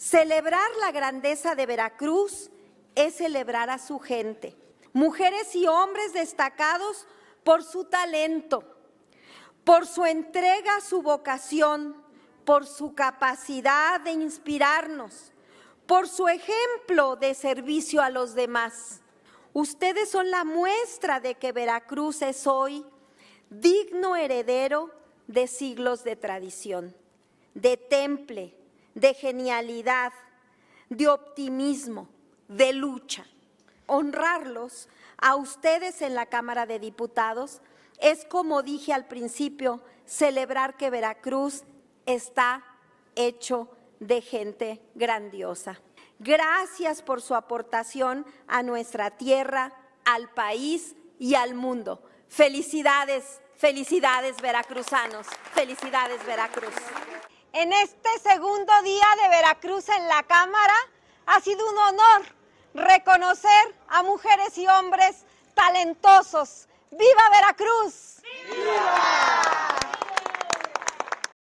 Celebrar la grandeza de Veracruz es celebrar a su gente, mujeres y hombres destacados por su talento, por su entrega su vocación, por su capacidad de inspirarnos, por su ejemplo de servicio a los demás. Ustedes son la muestra de que Veracruz es hoy digno heredero de siglos de tradición, de temple, de genialidad, de optimismo, de lucha. Honrarlos a ustedes en la Cámara de Diputados es, como dije al principio, celebrar que Veracruz está hecho de gente grandiosa. Gracias por su aportación a nuestra tierra, al país y al mundo. Felicidades, felicidades veracruzanos, felicidades Veracruz en este segundo día de Veracruz en la Cámara, ha sido un honor reconocer a mujeres y hombres talentosos. ¡Viva Veracruz!